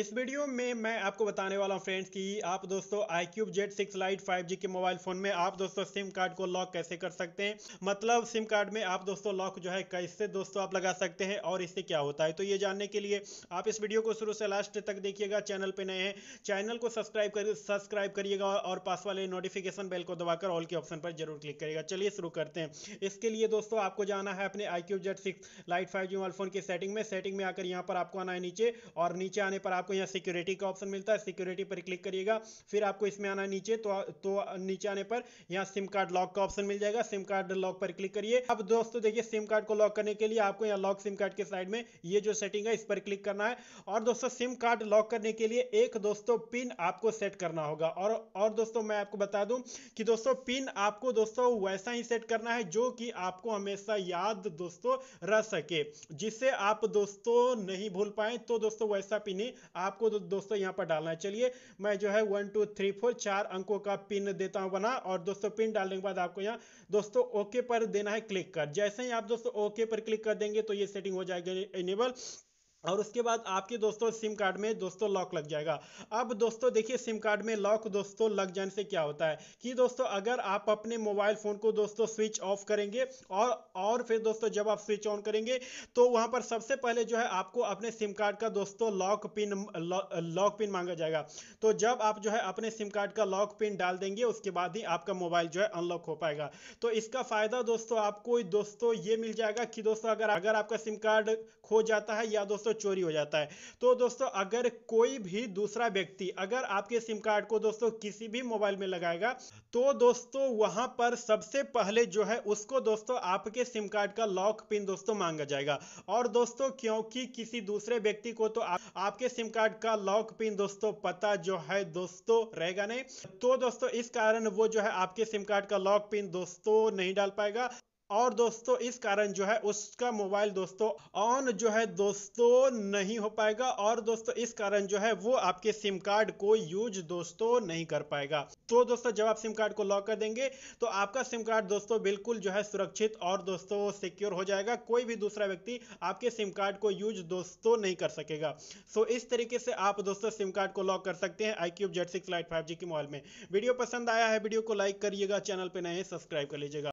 इस वीडियो में मैं आपको बताने वाला हूँ फ्रेंड्स कि आप दोस्तों iQOO Z six lite five G के मोबाइल फ़ोन में आप दोस्तों सिम कार्ड को लॉक कैसे कर सकते हैं मतलब सिम कार्ड में आप दोस्तों लॉक जो है कैसे दोस्तों आप लगा सकते हैं और इससे क्या होता है तो ये जानने के लिए आप इस वीडियो को शुरू से लास्ट तक देखिएगा चैनल पर नए हैं चैनल को सब्सक्राइब कर सब्सक्राइब करिएगा और पास वाले नोटिफिकेशन बेल को दबाकर ऑल के ऑप्शन पर जरूर क्लिक करिएगा चलिए शुरू करते हैं इसके लिए दोस्तों आपको जाना है अपने iQOO Z six lite five G mobile phone की सेटिंग में सेटिंग में आकर यहाँ पर आपको आना है नीचे और नीचे आने पर आप आपको यहाँ सिक्योरिटी का ऑप्शन मिलता है सिक्योरिटी पर क्लिक करिएगा फिर आपको इसमें आना नीचे तो तो नीचे आने पर यहाँ सिम कार्ड लॉक का ऑप्शन मिल जाएगा सिम कार्ड लॉक पर क्लिक करिए अब दोस्तों देखिए सिम कार्ड को लॉक करने के लिए आपको यहाँ लॉक सिम कार्ड के साइड में ये जो सेटिंग है इस पर क्लिक करना है और दोस्तों सिम कार्ड लॉक करने के लिए एक दोस्तों पिन आपको सेट करना होगा और और दोस्तों मैं आपको बता दूं कि दोस्तों पिन आपको दोस्तों वैसा ही सेट करना है जो कि आपको हमेशा याद दोस्तों रह सके जिससे आप दोस्तों नहीं भूल पाए तो दोस्तों वैसा पिन ही आपको तो दोस्तों यहाँ पर डालना है चलिए मैं जो है वन टू थ्री फोर चार अंकों का पिन देता हूँ बना और दोस्तों पिन डालने के बाद आपको यहाँ दोस्तों ओके पर देना है क्लिक कर जैसे ही आप दोस्तों ओके पर क्लिक कर देंगे तो ये सेटिंग हो जाएगी इनेबल और उसके बाद आपके दोस्तों सिम कार्ड में दोस्तों लॉक लग जाएगा अब दोस्तों देखिए सिम कार्ड में लॉक दोस्तों लग जाने से क्या होता है कि दोस्तों अगर आप अपने मोबाइल फ़ोन को दोस्तों स्विच ऑफ करेंगे और और फिर दोस्तों जब आप स्विच ऑन करेंगे तो वहां पर सबसे पहले जो है आपको अपने सिम कार्ड का दोस्तों लॉक पिन लॉक पिन मांगा जाएगा तो जब आप जो है अपने सिम कार्ड का लॉक पिन डाल देंगे उसके बाद ही आपका मोबाइल जो है अनलॉक हो पाएगा तो इसका फ़ायदा दोस्तों आपको दोस्तों ये मिल जाएगा कि दोस्तों अगर अगर आपका सिम कार्ड खो जाता है या दोस्तों दोस्तों चोरी हो जाता है तो दोस्तों अगर कोई भी दूसरा व्यक्ति अगर आपके सिम कार्ड को दोस्तों किसी भी मोबाइल में लगाएगा तो दोस्तों वहां पर सबसे पहले जो है उसको दोस्तों आपके सिम कार्ड का लॉक पिन दोस्तों मांगा जाएगा और दोस्तों क्योंकि किसी दूसरे व्यक्ति को तो आ, आपके सिम कार्ड का लॉक पिन दोस्तों पता जो है दोस्तों रहेगा नहीं तो दोस्तों इस कारण वो जो है आपके सिम कार्ड का लॉक पिन दोस्तों नहीं डाल पाएगा और दोस्तों इस कारण जो है उसका मोबाइल दोस्तों ऑन जो है दोस्तों नहीं हो पाएगा और दोस्तों इस कारण जो है वो आपके सिम कार्ड को यूज दोस्तों नहीं कर पाएगा तो दोस्तों जब आप सिम कार्ड को लॉक कर देंगे तो आपका सिम कार्ड दोस्तों बिल्कुल जो है सुरक्षित और दोस्तों सिक्योर हो जाएगा कोई भी दूसरा व्यक्ति आपके सिम कार्ड को यूज दोस्तों नहीं कर सकेगा सो इस तरीके से आप दोस्तों सिम कार्ड को लॉक कर सकते हैं iQOO Z six lite five G के मोबाइल में वीडियो पसंद आया है वीडियो को लाइक करिएगा चैनल पर नए सब्सक्राइब कर लीजिएगा